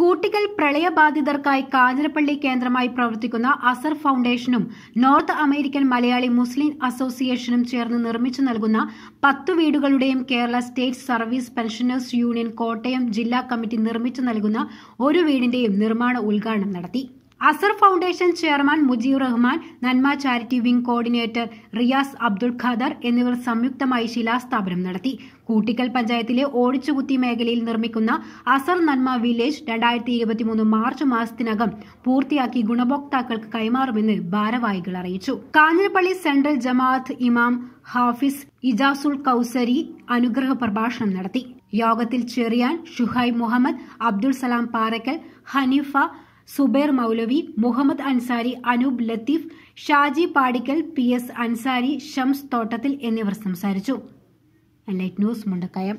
കൂട്ടിക്കൽ പ്രളയബാധിതർക്കായി കാഞ്ഞിരപ്പള്ളി കേന്ദ്രമായി പ്രവർത്തിക്കുന്ന അസർ ഫൗണ്ടേഷനും നോർത്ത് അമേരിക്കൻ മലയാളി മുസ്ലിം അസോസിയേഷനും ചേർന്ന് നിർമ്മിച്ചു നൽകുന്ന പത്തു വീടുകളുടെയും Kerala state service pensioners union Kottayam ജില്ലാ കമ്മിറ്റി നിർമ്മിച്ചു നൽകുന്ന ഒരു വീടിന്റെയും നിർമ്മാണ ഉദ്ഘാടനം നടത്തി Azar foundation chairman Mujeeb Rahman Nanma charity wing coordinator Riyas Abdul Khader എന്നിവർ സംയുക്തമായി ശിലാസ്ഥാപനം നടത്തി കൂട്ടിക്കൽ പഞ്ചായത്തിലെ ഓടിച്ചുകുത്തി മേഖലയിൽ നിർമ്മിക്കുന്ന അസർ നന്മ വില്ലേജ് രണ്ടായിരത്തി ഇരുപത്തിമൂന്ന് മാർച്ച് മാസത്തിനകം പൂർത്തിയാക്കി ഗുണഭോക്താക്കൾക്ക് കൈമാറുമെന്ന് ഭാരവാഹികൾ അറിയിച്ചു കാഞ്ഞിരപ്പള്ളി സെൻട്രൽ ജമാഅത്ത് ഇമാം ഹാഫിസ് ഇജാസുൽ കൌസരി അനുഗ്രഹ പ്രഭാഷണം നടത്തി യോഗത്തിൽ ചെറിയാൻ ഷുഹൈബ് മുഹമ്മദ് അബ്ദുൾ സലാം പാറയ്ക്കൽ ഹനീഫ സുബൈർ മൗലവി മുഹമ്മദ് അൻസാരി അനൂപ് ലത്തീഫ് ഷാജി പാടിക്കൽ പി എസ് അൻസാരി ഷംസ് തോട്ടത്തിൽ എന്നിവർ സംസാരിച്ചു ലൈറ്റ് ന്യൂസ് മുണ്ടക്കയം